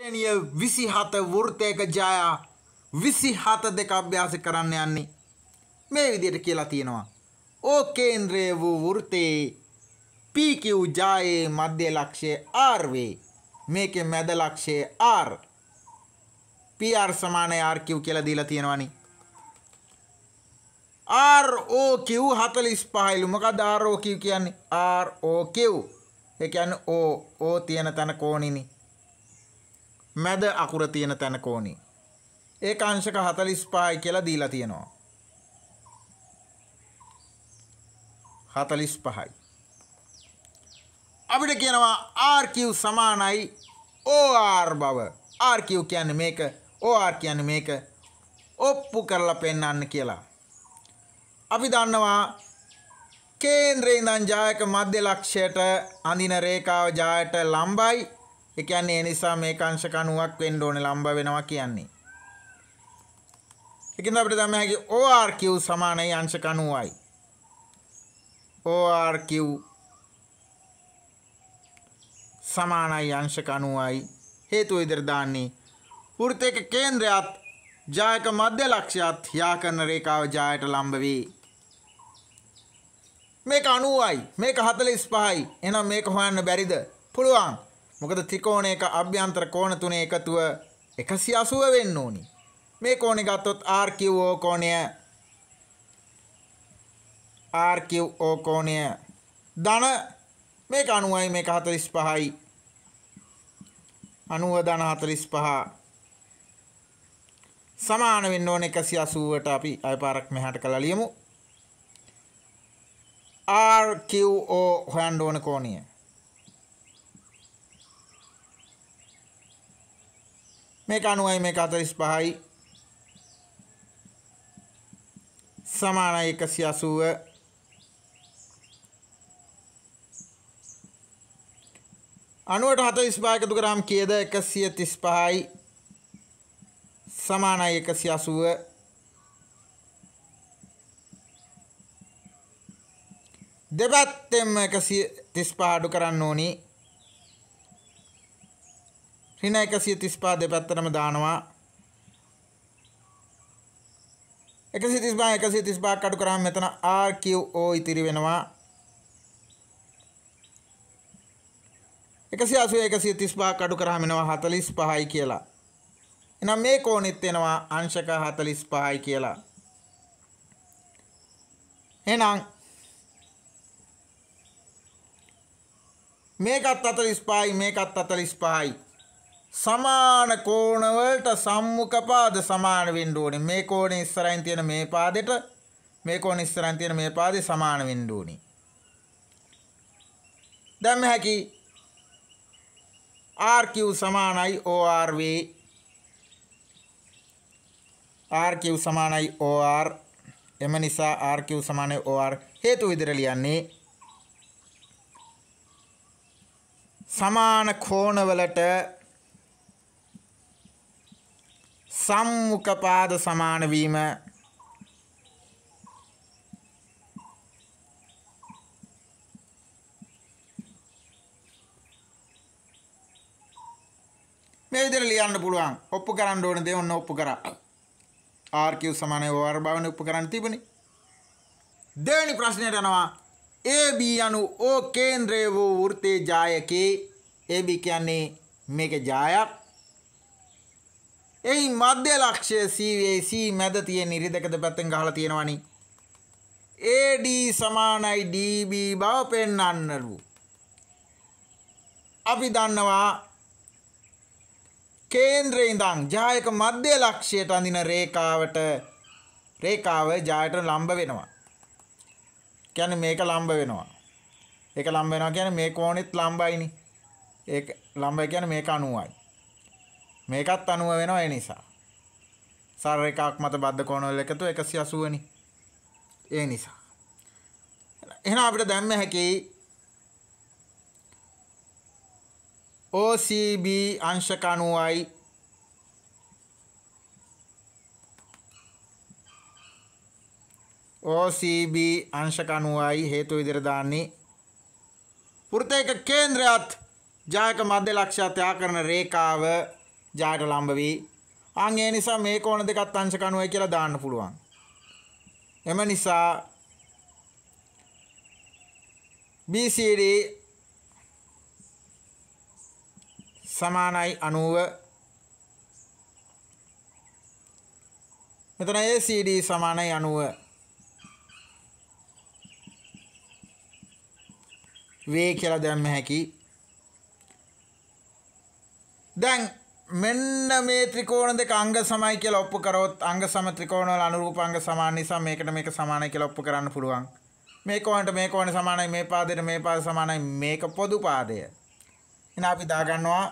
ශ්‍රේණිය විසි හත වෘතයක ජයා විසි හත දෙක අභ්‍යාස කරන්න යන්නේ. මේ විදියට කියලා තියෙනවා. ඕ කේන්ද්‍රය වූ වෘතයේ පීකිව් ජායේ මධ්‍ය ලක්ෂය R වේ. මේකේ මැද ලක්ෂය R. PR සමාන RQ කියලා දීලා තියෙනවනේ. ROQ 45ලු මොකද ROQ කියන්නේ ROQ ඒ කියන්නේ O O තියෙන තැන කෝණිනේ මැද අකුර තියෙන තැන කෝණි. ඒක අංශක 45යි කියලා දීලා තියෙනවා. 45යි. අපිට කියනවා RQ සමානයි OR බව. RQ කියන්නේ මේක, OR කියන්නේ මේක ඔප්පු කරලා පෙන්වන්න කියලා. අපි දන්නවා කේන්ද්‍රයේ ඉඳන් ජායක මධ්‍ය ලක්ෂයට අඳින රේඛාව ජායට ලම්බයි ඒ කියන්නේ ඒ නිසා මේක අංශ 90ක් වෙන්න ඕනේ ලම්බ වෙනවා කියන්නේ. ඒකින්ද අපිට දැන් මේකේ ORQ සමානයි අංශ 90යි. ORQ සමානයි අංශ 90යි. හේතුව ඉදිරිය දාන්නේ වෘත්තයක කේන්ද්‍රයත් ජායක මධ්‍ය ලක්ෂයත් යා කරන රේඛාව ජායට ලම්බ වේ. මේක 90යි, මේක 45යි. එහෙනම් මේක හොයන්න බැරිද? පුළුවන්. මොකද ත්‍රිකෝණයක අභ්‍යන්තර කෝණ තුනේ එකතුව 180 වෙන්න ඕනි. මේ කෝණේ ගත්තොත් RQO කෝණය RQO කෝණය ධන මේක 90යි මේක 45යි 90 ධන 45 සමාන වෙන්න ඕන 180ට අපි ආය පාරක් මෙහාට කරලා ලියමු RQO හොයන්න ඕන කෝණය මේක 90යි මේක 45යි සමානයි 180 අනුවට හතලිස් පායක දුකරම් කියද එකසිය තිස් පහයි සමානයි එකසි අසුව දෙපැත්තෙම එකසි තිස් පාඩු කරන්න ඕනිි ඍණ 135 දෙපැත්තටම දානවා 135 135 කඩු කරාම මෙතන RQO ඉතිරි වෙනවා 180 135 කඩු කරාම එනවා 45යි කියලා. එහෙනම් මේ කෝණෙත් එනවා අංශක 45යි කියලා. එහෙනම් මේකත් 45යි මේකත් 45යි සමාන කෝණවලට සම්මුඛ පාද සමාන වෙන්න ඕනේ. මේ කෝණේ ඉස්සරහින් තියෙන මේ පාදෙට මේ කෝණේ ඉස්සරහින් තියෙන මේ පාදේ සමාන වෙන්න ඕනේ. දැන් හැකි RQ සමානයි ORV RQ සමානයි OR එම නිසා RQ සමානයි OR හේතු විදිහට ලියන්නේ සමාන කෝණවලට සම්මුඛපාද සමාන වීම මේ විදිහට ලියන්න පුළුවන්. ඔප්පු කරන්න ඕන දේ ඔන්න ඔප්පු කරා. RQ සමාන OR භාවන ඔප්පු කරන්න තිබුණේ. දෙවෙනි ප්‍රශ්නයට යනවා. AB අනු O කේන්ද්‍රය වූ වෘත්තේ ජායකේ AB කියන්නේ මේකේ ජායක් එයි මධ්‍ය ලක්ෂය සීවේC මැද තියෙන ඉරිදකද පැත්තෙන් ගහලා තියෙනවනි. AD සමානයි DB බව පෙන්වන්නලු. අපි දන්නවා කේන්ද්‍රේ ඉඳන් ජායක මධ්‍ය ලක්ෂයට අඳින රේඛාවට රේඛාව ජායට ලම්බ වෙනවා. කියන්නේ මේක ලම්බ වෙනවා. ඒක ලම්බ වෙනවා කියන්නේ මේ කෝණෙත් ලම්බයිනේ. ඒක ලම්බයි කියන්නේ මේක 90යි. මේකත් අනුව වෙනවා ඒ නිසා. සර එකක් මත බද්ධ කෝණවල එකතු 180නි. ඒ නිසා. එහෙනම් අපිට දැම්ම හැකි OCB අංශක 90යි OCB අංශක 90යි හේතු විදිහට දාන්නේ වෘතයක කේන්ද්‍රයත් ජායක මධ්‍ය ලක්ෂ්‍ය ත්‍යාකරන රේඛාව ජයට ලම්භ වී අන් ඒ නිසා මේ කෝණ දෙකත් අංශ කණුවයි කියලා දාන්න පුළුවන්. එම නිසා BCD සමානයි 90 මෙතන ACD සමානයි 90 වේ කියලා දැම්ම හැකි දැන් මෙන්න මේ ත්‍රිකෝණ දෙක අංග සමයි කියලා ඔප්පු කරොත් අංග සම ත්‍රිකෝණවල අනුරූප අංග සමාන නිසා මේකට මේක සමානයි කියලා ඔප්පු කරන්න පුළුවන්. මේ කෝණයට මේ කෝණය සමානයි මේ පාදයට මේ පාද සමානයි මේක පොදු පාදය. එහෙනම් අපි දාගන්නවා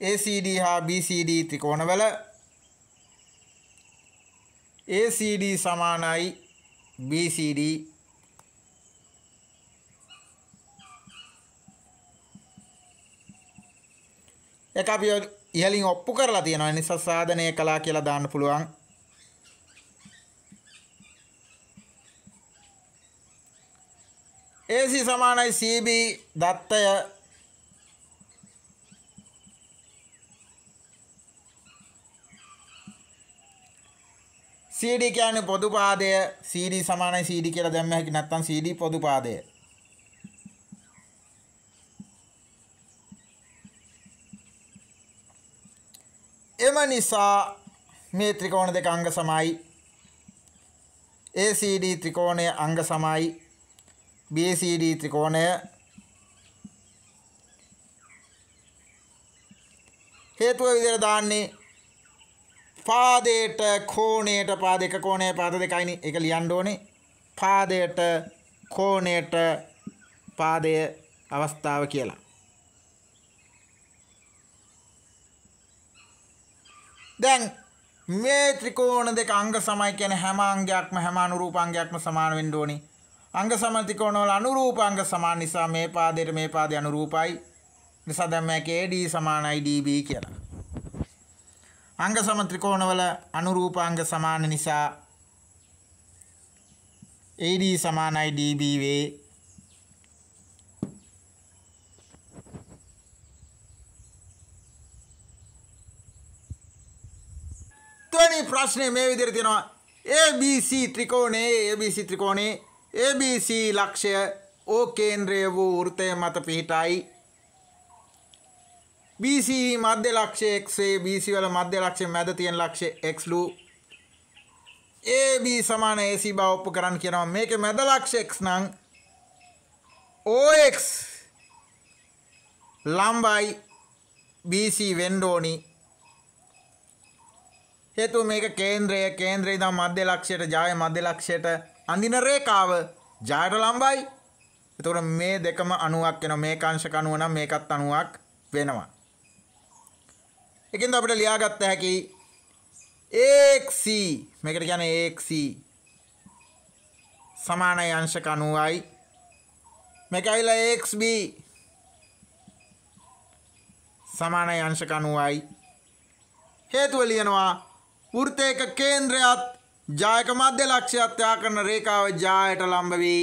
ACD හා BCD ත්‍රිකෝණවල ACD සමානයි BCD එක අපි ඉහලින් ඔප්පු කරලා තියෙනවා. ඒ නිසා සාධනය කළා කියලා දාන්න පුළුවන්. AC සමානයි CB දත්තය CD කියන්නේ පොදු පාදය CD සමානයි CD කියලා දැම්ම හැකි නැත්නම් CD පොදු පාදය නිසා මේ ත්‍රිකෝණ දෙක අංග සමයි. ACD ත්‍රිකෝණය අංග සමයි. BCD ත්‍රිකෝණය හේතුව විදිහට දාන්නේ පාදයට කෝණයට පාද එක කෝණය පාද දෙකයිනේ ඒක ලියන්න ඕනේ පාදයට කෝණයට පාදය අවස්ථාව කියලා දැන් මේ ත්‍රිකෝණ දෙක අංග සමයි කියන්නේ හැම අංගයක්ම හැම අනුරූප අංගයක්ම සමාන වෙන්න ඕනි. අංග සම ත්‍රිකෝණ වල අනුරූප අංග සමාන නිසා මේ පාදයට මේ පාදේ අනුරූපයි. නිසා දැන් මේක AD සමානයි DB කියලා. අංග සම ත්‍රිකෝණ වල අනුරූප අංග සමාන නිසා AD සමානයි DB වේ තුවනි ප්‍රශ්නය මේ විදිරිතිෙනවා ABC ත්‍රිකෝණේ ABC ත්‍රිකෝණේ ABC ලක්ෂය ඕ කේන්ද්‍රය වූ වෘතය මත පිහිටයි BC මධ්‍ය ලක්ෂය එක්සේ BC වල මධ්‍ය ලක්ෂය මැද තියෙන ලක්ෂය එක්ලු AB සමාන AC බව ඔප්පු කරන්න කියනවා මේකේ මැද ලක්ෂය x නම් OX ලම්බයි BC වෙන්න ඕනි හේතුව මේක කේන්ද්‍රය කේන්ද්‍රයේ ඉඳන් මධ්‍ය ලක්ෂයට ජාය මධ්‍ය ලක්ෂයට අඳින රේඛාව ජායට ලම්බයි. එතකොට මේ දෙකම 90ක් වෙනවා. මේක අංශක 90 නම් මේකත් 90ක් වෙනවා. ඒකෙන්ද අපිට ලියාගත්ත හැකි AXC මේකට කියන්නේ AXC සමානයි අංශක 90යි. මේක ඇවිල්ලා AXB සමානයි අංශක 90යි. හේතුව ලියනවා වෘතයක කේන්ද්‍රයත් ජායක මධ්‍ය ලක්ෂයත් යා කරන රේඛාව ජායට ලම්බ වී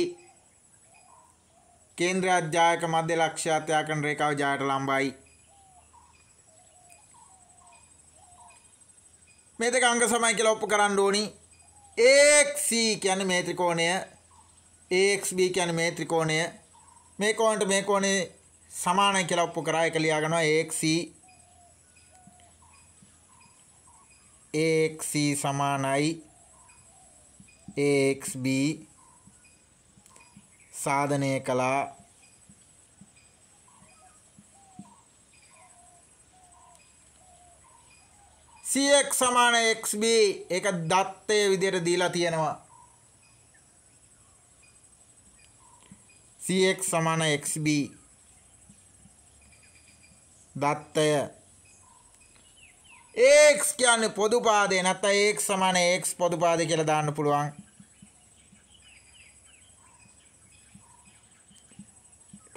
කේන්ද්‍රයත් ජායක මධ්‍ය ලක්ෂයත් යා කරන රේඛාව ජායට ලම්බයි මේ දෙක අංග සමයි කියලා ඔප්පු කරන්න ඕනි AXC කියන්නේ මේ ත්‍රිකෝණය AXB කියන්නේ මේ ත්‍රිකෝණය මේ කෝණයට මේ කෝණේ සමානයි කියලා ඔප්පු කරා ඒක ලියා ගන්නවා AXC AXC සමානයි AXB සාධනය කළා CX සමාන XB ඒක දත්තය විදිහට දීලා තියෙනවා CX සමාන XB දත්තය ඒක්ස් කියන්නේ පොදු පාදය නැත්නම් ඒක්ස් සමාන ඒක්ස් පොදු පාදය කියලා දාන්න පුළුවන්.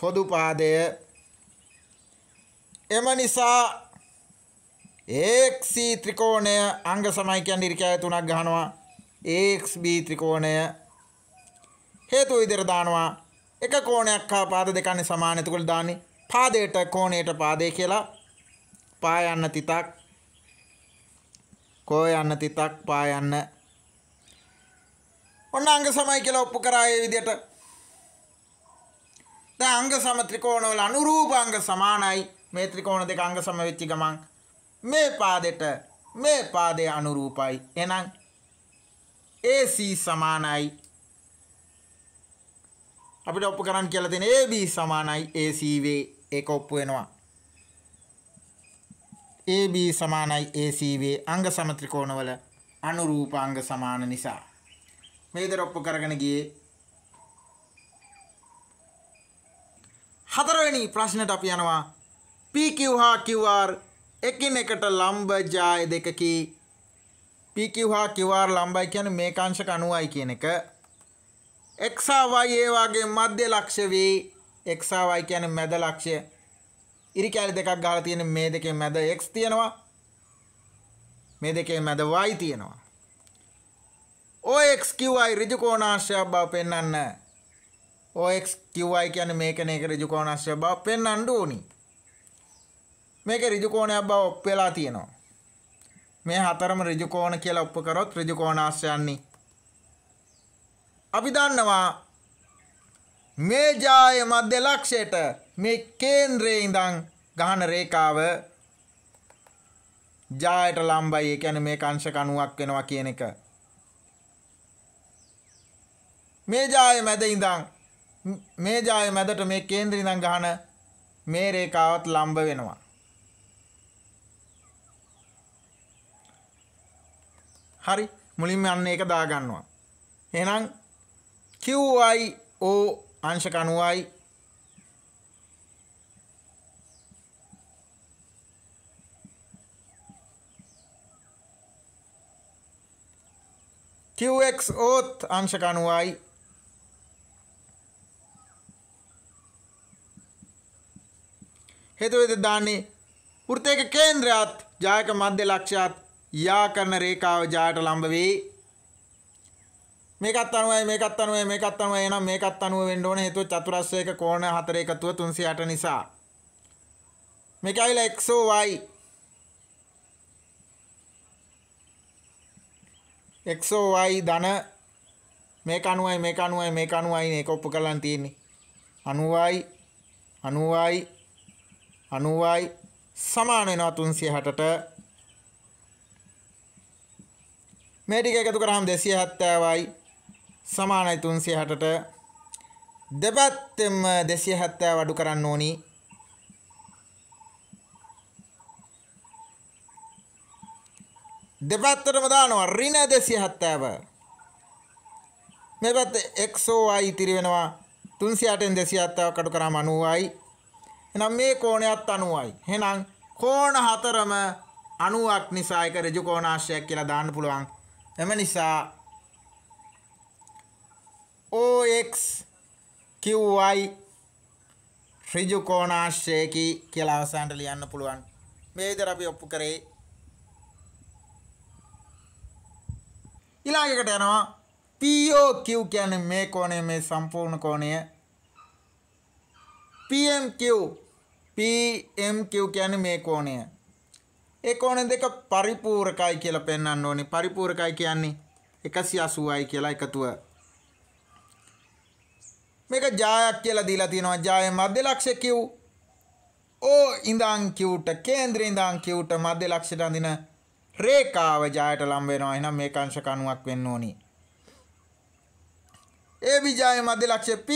පොදු පාදය එම නිසා ඒක්ස් ත්‍රිකෝණය අංග සමයි කියන්නේ ඉරිකෑය තුනක් ගන්නවා. ඒක්ස් බී ත්‍රිකෝණය හේතු විදිහට දානවා. එක කෝණයක් හා පාද දෙකන්නේ සමාන. එතකොට දාන්නේ පාදයට කෝණයට පාදේ කියලා පායන්න තිතක් කෝ යන්න තිතක් පා යන්න ඔන්න අංග සමයි කියලා ඔප්පු කරා ඒ විදිහට දැන් අංග සම ත්‍රිකෝණවල අනුරූප අංග සමානයි මේ ත්‍රිකෝණ දෙක අංග සම වෙච්ච ගමන් මේ පාදෙට මේ පාදේ අනුරූපයි එහෙනම් AC සමානයි අපිට ඔප්පු කරන්න කියලා දෙන AB සමානයි AC වේ ඒක ඔප්පු වෙනවා AB සමානයි ACවේ අංග සමත්‍රිකෝණවල අනුරූපාංග සමාන නිසා මේ විතර ඔප්පු කරගෙන ගියේ හතරවෙනි ප්‍රශ්නයට අපි යනවා PQ හා QR එකිනෙකට ලම්බ ජාය දෙකකී PQ හා QR ලම්බයි කියන්නේ මේකාංශක 90යි කියන එක x සහ y ඒ වාගේ මධ්‍ය ලක්ෂ වේ x සහ y කියන්නේ මැද ලක්ෂය ඉරිකෑලි දෙකක් ගාලා තියෙන මේ දෙකේ මැද x තියෙනවා මේ දෙකේ මැද y තියෙනවා ox qy ඍජු කෝණාශ්‍රයක් බව පෙන්වන්න ox qy කියන්නේ මේකනේ ඒක ඍජු කෝණාශ්‍රය බව පෙන්වන්න ඕනි මේකේ ඍජු කෝණයක් බව ඔප් වෙලා තියෙනවා මේ හතරම ඍජු කෝණ කියලා ඔප්පු කරොත් ඍජු කෝණාශ්‍රයන්නේ අපි දන්නවා මේ ජාය මධ්‍ය ලක්ෂයට මේ කේන්ද්‍රයේ ඉඳන් ගහන රේඛාව ජායට ලම්බයි. ඒ කියන්නේ මේ අංශ 90ක් වෙනවා කියන එක. මේ ජායේ මැද ඉඳන් මේ ජායේ මැදට මේ කේන්ද්‍රේ ඉඳන් ගහන මේ රේඛාවත් ලම්බ වෙනවා. හරි මුලින්ම අන්න ඒක දාගන්නවා. එහෙනම් QI O අංශ 90යි qx th අංශක අනුවයි හේතුවේද දාන්නේ වෘත්තයක කේන්ද්‍රයත් ජායක මධ්‍ය ලක්ෂයත් යා කරන රේඛාව ජායට ලම්බ වේ මේකත් 90යි මේකත් 90යි මේකත් 90යි එහෙනම් මේකත් 90 වෙන්න ඕන හේතුව චතුරස්‍රයක කෝණ 4 එකතුව 360 නිසා මේක ඇවිල්ලා x y එක්සෝවයි ධන මේක අනුවයි මේක අනුවයි මේක අනුවයි ඒක ඔප්පු කරලා තියෙන්නේ අනුවයි අනුවයි අනුවයි සමාන වෙනවා 360ට මේ ටික එකතු කරාම 270යි සමානයි 360ට දෙපැත්තෙම 270 අඩු කරන්න ඕනි දෙපැත්තටම දානවා ඍණ 270 මේ පැත්තේ xy ඉතිරි වෙනවා 308න් 270 කඩු කරාම 90යි එහෙනම් මේ කෝණයත් 90යි එහෙනම් කෝණ හතරම 90ක් නිසා ඒක ඍජු කෝණාශ්‍රයක් කියලා දාන්න පුළුවන් එම නිසා OX QY ඍජු කෝණාශ්‍රයකි කියලා අවසන්ට ලියන්න පුළුවන් මේ විදිහට අපි ඔප්පු කරේ ඉලාගකට යනවා පෝ කිව් කියන මේ කෝණය මේ සම්පූර්ණ කෝණය පMQ පMQ කියන මේ කෝණය ඒ කෝණ දෙක පරිපූර්කයි කියලා පෙන්වන්න ඕනේ පරිපූර්කයි කියන්නේ 180යි කියලා එකතුව මේක ජායක් කියලා දීලා තියෙනවා ජාය මධ්‍ය ලක්ෂය කිව් ඕ ඉඳන් කිව්ට කේන්ද්‍රේ ඉඳන් කිව්ට මධ්‍ය ලක්ෂයට අඳින රේඛාව ජයට ලම් වෙනවා. එහෙනම් මේක අංශ 90ක් වෙන්න ඕනි. AB ජය මධ්‍ය ලක්ෂ්‍ය P.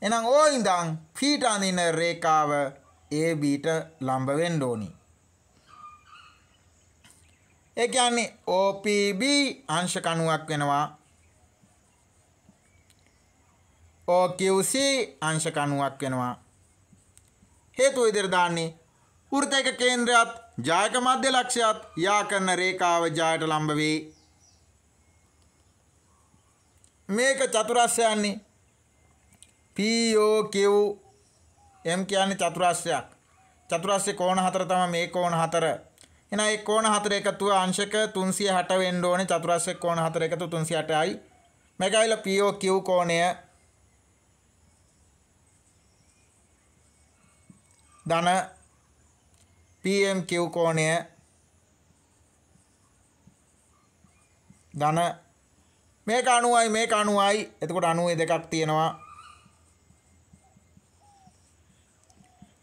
එහෙනම් O ඉඳන් P ට අඳින රේඛාව AB ට ලම්බ වෙන්න ඕනි. ඒ කියන්නේ OPB අංශ 90ක් වෙනවා. OQC අංශ 90ක් වෙනවා. හේතුව ඉදිරියට දාන්නේ වෘතයක කේන්ද්‍රයත් ජායක මධ්‍ය ලක්ෂයත් යා කරන රේඛාව ජායට ලම්බ වේ. මේක චතුරස්‍රයන්නේ POQ M කියන්නේ චතුරස්‍රයක්. චතුරස්‍රේ කෝණ හතර තමයි මේ කෝණ හතර. එහෙනම් ඒ කෝණ හතර එකතුව අංශක 360 වෙන්න ඕනේ චතුරස්‍රේ කෝණ හතර එකතුව 360යි. මේක ඇවිල්ලා POQ කෝණය ධන PMQ කෝණය ධන මේක 90යි මේක 90යි එතකොට 92ක් තියෙනවා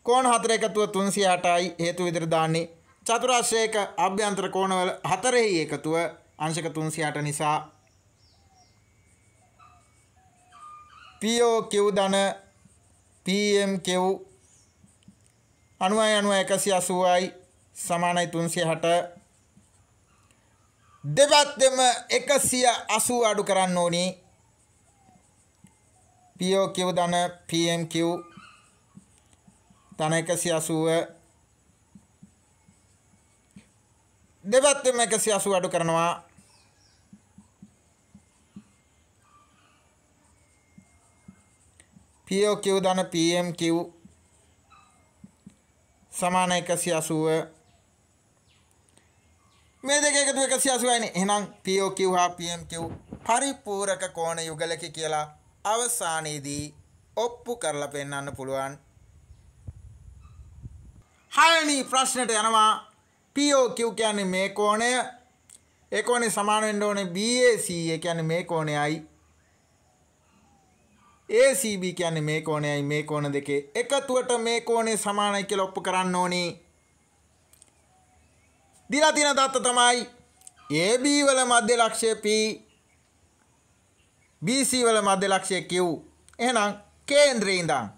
කෝණ හතර එකතුව 308යි හේතු විදිහට දාන්නේ චතුරාශ්‍රයක අභ්‍යන්තර කෝණවල හතරෙහි එකතුව අංශක 308 නිසා POQ ධන PMQ අනුවයි අනුව එකසි අසුවයි සමානයි තුන්සිය හට දෙපත්තෙම එකසිය අසූ අඩු කරන්න ඕනි පෝකව් දන පMQ තන එකසි අසුව දෙපත්තෙම එකසි අසු අඩු කරනවා පෝකව් දන පMQ සමාන 180 මේ දෙක එකතු 180යිනේ එහෙනම් POQ හා PMQ පරිපූරක කෝණ යුගලක කියලා අවසානයේදී ඔප්පු කරලා පෙන්වන්න පුළුවන් හයනි ප්‍රශ්නට යනවා POQ කියන්නේ මේ කෝණය ඒ කෝණේ සමාන වෙන්න ඕනේ BAC ඒ කියන්නේ මේ කෝණයයි ACB කියන්නේ මේ කෝණයයි මේ කෝණ දෙකේ එකතුවට මේ කෝණය සමානයි කියලා ඔප්පු කරන්න ඕනේ. දීලා තියෙන දත්ත තමයි AB වල මධ්‍ය ලක්ෂය P BC වල මධ්‍ය ලක්ෂය Q. එහෙනම් කේන්ද්‍රේ ඉඳන්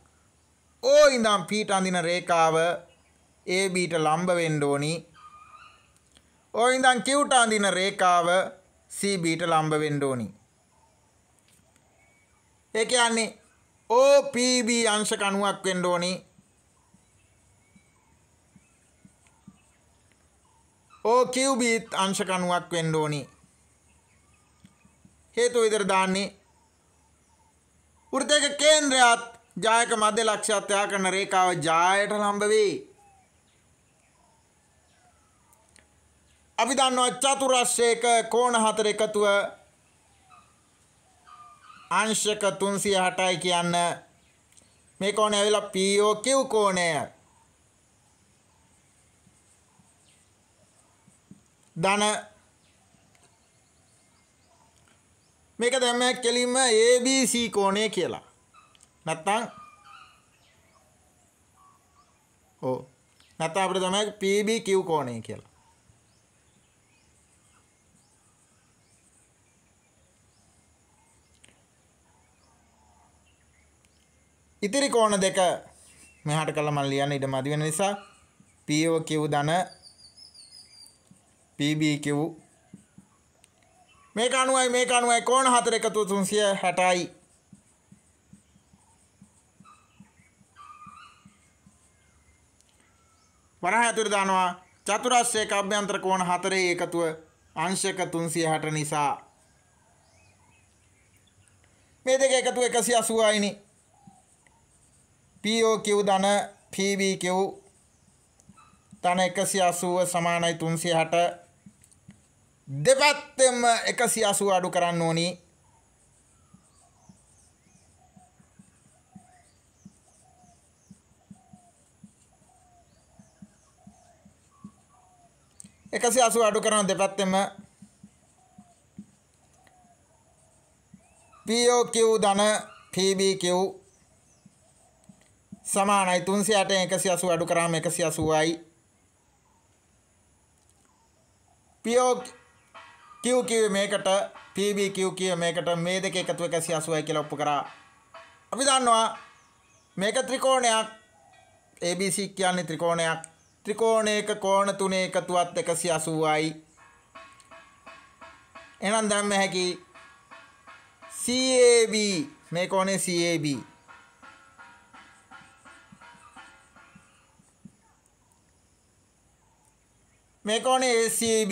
O ඉඳන් Pට අඳින රේඛාව ABට ලම්බ වෙන්න ඕනි. O ඉඳන් Qට අඳින රේඛාව CBට ලම්බ වෙන්න ඕනි. ඒ කියන්නේ OPB අංශ කණුවක් වෙන්න ඕනි OQB අංශ කණුවක් වෙන්න ඕනි හේතුව විතර දාන්නේ වෘතයක කේන්ද්‍රයත් ජායක මධ්‍ය ලක්ෂ්‍යත් ත්‍යා කරන රේඛාව ජායට ලම්බ වේ. අපි දන්නවා චතුරස්‍රයක කෝණ හතර එකතුව අංශක 308යි කියන්න මේ කෝණය ඇවිල්ලා POQ කෝණය ධන මේක දැම්ම කෙලින්ම ABC කෝණය කියලා නැත්තම් ඕ නැත්තම් අපිට තමයි PBQ කෝණය කියලා ඉතිරි කෝණ දෙක මෙහාට කළා මම ලියන්න ඉඩ මදි වෙන නිසා POQ ධන PBQ මේක අනුවයි මේක අනුවයි කෝණ හතර එකතු 360යි වරහ ඇතුළේ දානවා චතුරස්‍රයක අභ්‍යන්තර කෝණ හතරේ එකතුව අංශක 360 නිසා මේ දෙක එකතු 180යිනේ POQ ධන PBQ ධන 180 සමානයි 360 දෙපැත්තෙම 180 අඩු කරන්න ඕනි එකසි අසු අඩු කරන දෙපැත්තෙම POQ ධන PBQ සමානයි 308 180 අඩු කරාම 180යි PO Q Q මේකට PB Q Q මේකට මේ දෙක එකතු 180යි කියලා ඔප්පු කරා අපි දන්නවා මේක ත්‍රිකෝණයක් ABC කියන්නේ ත්‍රිකෝණයක් ත්‍රිකෝණයක කෝණ තුනේ එකතුවත් 180යි එහෙනම් දැන් මේ හැකි CAB මේ කෝණේ CAB මේක ඕනේ ACB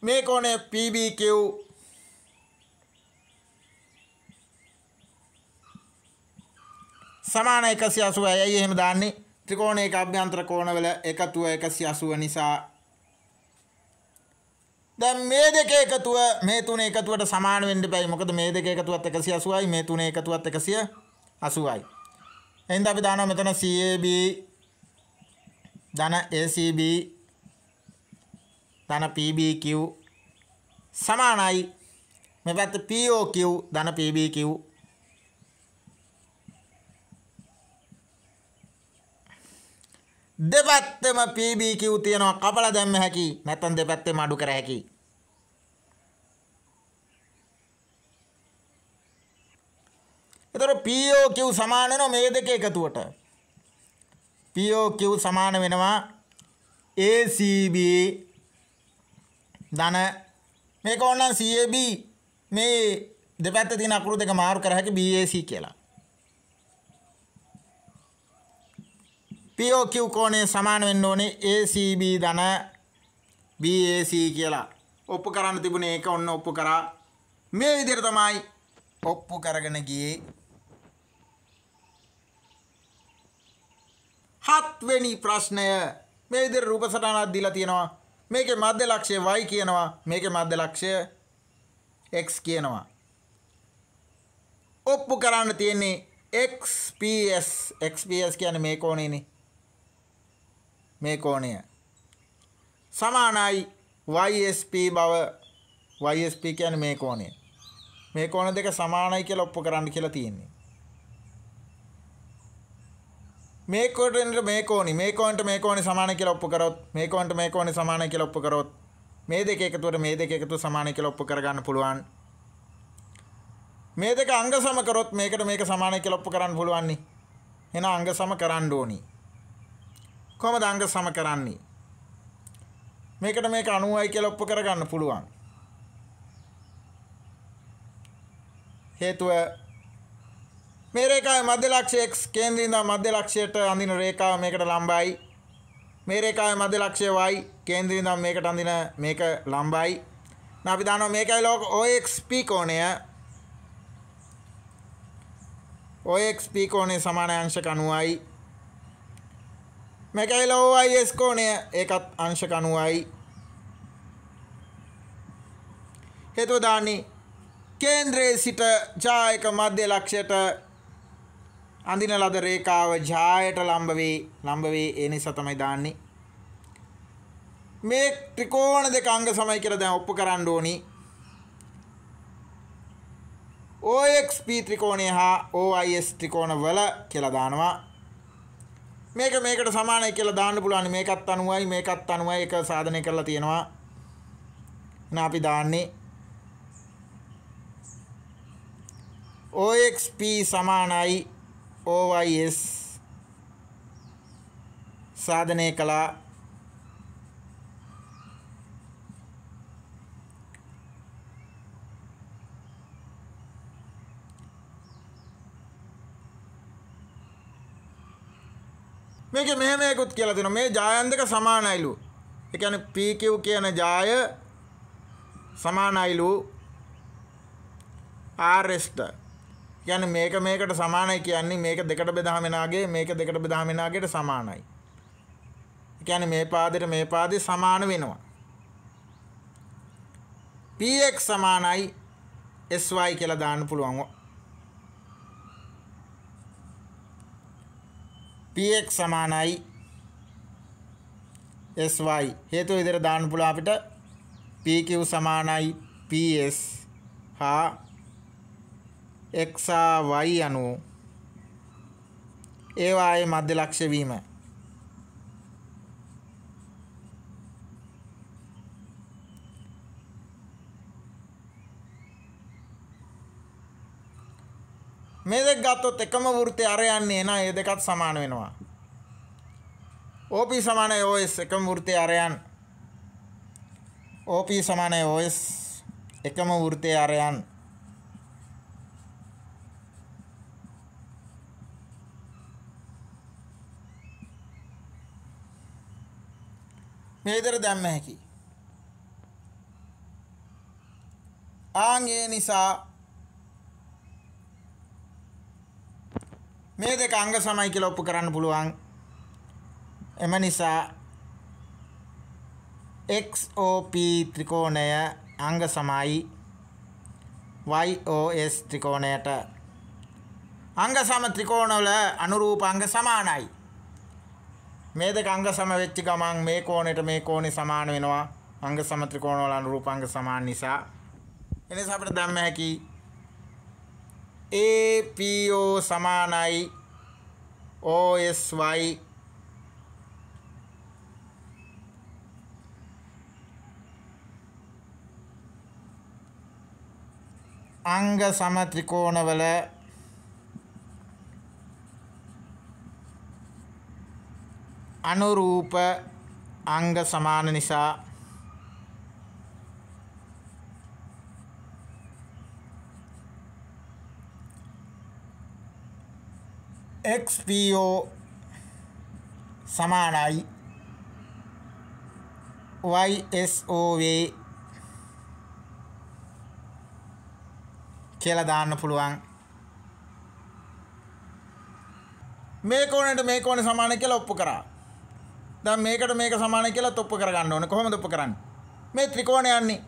මේක ඕනේ PBQ සමාන 180යි ඇයි එහෙම දාන්නේ ත්‍රිකෝණයක අභ්‍යන්තර කෝණවල එකතුව 180 නිසා දැන් මේ දෙකේ එකතුව මේ තුනේ එකතුවට සමාන වෙන්න බෑ මොකද මේ දෙකේ එකතුවත් 180යි මේ තුනේ එකතුවත් 180යි එහෙනම් අපි දානවා මෙතන CAB ධන ACB ධන PBQ සමානයි මේ පැත්ත POQ ධන PBQ දෙපැත්තම PBQ තියෙනවා කපලා දැම්ම හැකි නැත්නම් දෙපැත්තෙම අඩු කර හැකි එතකොට POQ සමාන වෙනවා මේ දෙක එකතුවට. POQ සමාන වෙනවා ACB ධන මේක ඕනනම් CAB මේ දෙපැත්ත තියෙන අකුරු දෙක මාරු කර හැකි BAC කියලා. POQ කෝණය සමාන වෙන්න ඕනේ ACB ධන BAC කියලා. ඔප්පු කරන්න තිබුණේ ඒක ඔන්න ඔප්පු කරා. මේ විදිහට තමයි ඔප්පු කරගෙන ගියේ හත්වෙනි ප්‍රශ්නය මේ විදිහට රූප සටහනක් දීලා තියෙනවා. මේකේ මධ්‍ය ලක්ෂය y කියනවා. මේකේ මධ්‍ය ලක්ෂය x කියනවා. ඔප්පු කරන්න තියෙන්නේ XPS. XPS කියන්නේ මේ කෝණයනේ. මේ කෝණය. සමානයි YSP බව YSP කියන්නේ මේ කෝණය. මේ කෝණ දෙක සමානයි කියලා ඔප්පු කරන්න කියලා තියෙන්නේ. මේකෝටට මේකෝනි මේකෝන්ට මේකෝනි සමාන කියලා ඔප්පු කරොත් මේකෝන්ට මේකෝනි සමාන කියලා ඔප්පු කරොත් මේ දෙක එකතුවට මේ දෙක එකතු සමාන කියලා ඔප්පු කරගන්න පුළුවන් මේ දෙක අංග සම කරොත් මේකට මේක සමාන කියලා ඔප්පු කරන්න පුළුවන් නේ එහෙනම් අංග සම කරන්න ඕනි කොහමද අංග සම කරන්නේ මේකට මේක 90යි කියලා ඔප්පු කරගන්න පුළුවන් හේතුව මේ රේඛාවේ මධ්‍ය ලක්ෂය x කේන්ද්‍රය ඉඳන් මධ්‍ය ලක්ෂයට අඳින රේඛාව මේකට ලම්බයි. මේ රේඛාවේ මධ්‍ය ලක්ෂය y කේන්ද්‍රය ඉඳන් මේකට අඳින මේක ලම්බයි. දැන් අපි දන්නවා මේකයි ලෝක OXP කෝණය. OXP කෝණය සමාන අංශක 90යි. මේකයි OIS කෝණය ඒකත් අංශක 90යි. හේතුව දාන්නේ කේන්ද්‍රයේ සිට ජායක මධ්‍ය ලක්ෂයට අඳින ලද රේඛාව ඡායට ලම්බ වේ ලම්බ වේ ඒ නිසා තමයි දාන්නේ මේ ත්‍රිකෝණ දෙක අංග සමයි කියලා දැන් ඔප්පු කරන්න ඕනි OXP ත්‍රිකෝණය හා OIS ත්‍රිකෝණ වල කියලා දානවා මේක මේකට සමානයි කියලා දාන්න පුළුවන් මේකත් 90යි මේකත් 90යි එක සාධනය කරලා තියෙනවා එහෙනම් අපි දාන්නේ OXP සමානයි OYS සාධනය කළා මේක මෙහෙම එකකුත් කියලා දෙනවා. මේ ජායන් දෙක සමානයිලු. ඒ කියන්නේ PQ කියන ජාය සමානයිලු RS ට. කියන්නේ මේක මේකට සමානයි කියන්නේ මේක දෙකට බෙදාම එනාගේ මේක දෙකට බෙදාම එනාගේට සමානයි. කියන්නේ මේ පාදෙට මේ පාදේ සමාන වෙනවා. px සමානයි sy කියලා දාන්න පුළුවන්. px සමානයි sy හේතු විදිහට දාන්න පුළුවන් අපිට pq සමානයි ps හා එක්සා වයි අනුව ඒවායේ මධ්‍යලක්ෂවීම මේ දෙක ගත්තොත් එකම වෘත්තය අර යන්නේ නැහැ. ඒ දෙකත් සමාන වෙනවා. OP සමානයි OS එකම වෘත්තය අර යන්න. OP සමානයි OS එකම වෘත්තය අර යන්න. මේ විතර දැම්ම හැකි. ආන් ඒ නිසා මේ දෙක අංග සමයි කියලා ඔප්පු කරන්න පුළුවන්. එම නිසා XOP ත්‍රිකෝණය අංග සමයි YOS ත්‍රිකෝණයට අංග සම ත්‍රිකෝණවල අනුරූප අංග සමානයි. මේද ගංග සම වෙච්චි ගමන් මේ කෝණයට මේ කෝණේ සමාන වෙනවා. අංග සම ත්‍රිකෝණවල අනුරූපාංග සමාන නිසා. එනිසා අපිට දැම්ම හැකි APO සමානයි OSY අංග සම ත්‍රිකෝණවල අනුරූප අංග සමාන නිසා XPO සමානයි YSOV කියලා දාන්න පුළුවන් මේ කෝණයට මේ කෝණ සමාන කියලා ඔප්පු කරා දැන් මේකට මේක සමානයි කියලා තොප්ප කරගන්න ඕනේ. කොහොමද තොප්ප කරන්නේ? මේ ත්‍රිකෝණය යන්නේ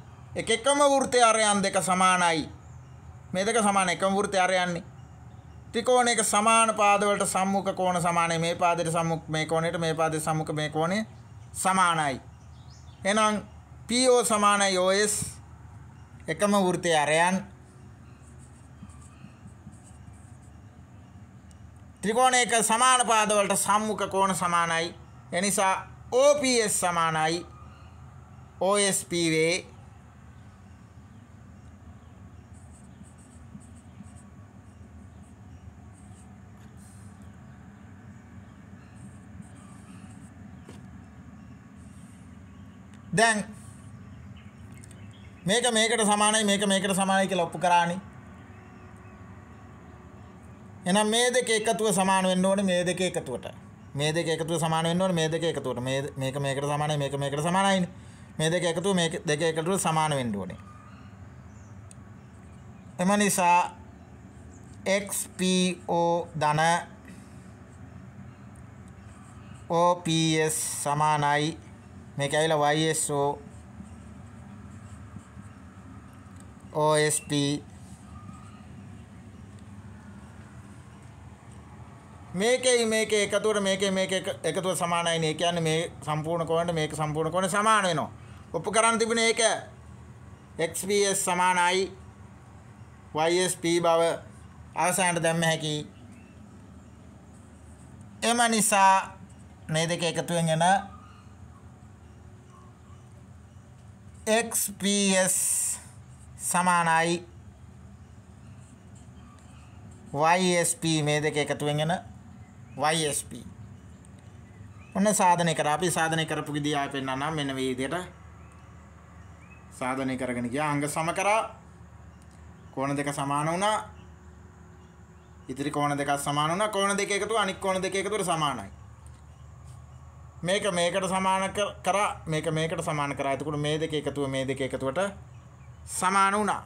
එක එකම වෘත්තයේ අරයන් දෙක සමානයි. මේ දෙක සමාන එකම වෘත්තයේ අරයන්නේ. ත්‍රිකෝණයක සමාන පාදවලට සම්මුඛ කෝණ සමානයි. මේ පාදයට සම්මුඛ මේ කෝණයට මේ පාදයට සම්මුඛ මේ කෝණය සමානයි. එහෙනම් PO සමානයි OS එකම වෘත්තයේ අරයන් ත්‍රිකෝණයක සමාන පාදවලට සම්මුඛ කෝණ සමානයි එනිසා OPS සමානයි OSP වේ දැන් මේක මේකට සමානයි මේක මේකට සමානයි කියලා ඔප්පු කරානේ එහෙනම් මේ දෙක එකතුව සමාන වෙන්න ඕනේ මේ දෙක එකතුවට මේ දෙක එකතුව සමාන වෙන්න ඕනේ මේ දෙක එකතුවට මේ මේක මේකට සමානයි මේක මේකට සමානයිනේ මේ දෙක එකතුව මේ දෙක එකතුවට සමාන වෙන්න ඕනේ එම නිසා XPO ධන OPS සමානයි මේක ඇවිල්ලා YSO OSP මේකෙයි මේක එකතුවට මේක මේක එකතුව සමානයි නේ කියන්නේ මේ සම්පූර්ණ කෝණයට මේක සම්පූර්ණ කෝණය සමාන වෙනවා. ඔප්පු කරන්න තිබුණේ ඒක XPS සමානයි YSP බව අවසානට දැම්ම හැකි. එම නිසා මේ දෙක එකතුවෙන් එන XPS සමානයි YSP මේ දෙක එකතුවෙන් එන YSP ඔන්න සාධනය කර අපි සාධනය කරපු විදිහ ආය පෙන්නනවා මෙන්න මේ විදිහට සාධනය කරගෙන ගියා අංග සම කරා කෝණ දෙක සමාන වුණා ඉදිරි කෝණ දෙකක් සමාන වුණා කෝණ දෙක එකතු අනික් කෝණ දෙක එකතුට සමානයි මේක මේකට සමාන කරා මේක මේකට සමාන කරා එතකොට මේ දෙක එකතුව මේ දෙක එකතුවට සමාන වුණා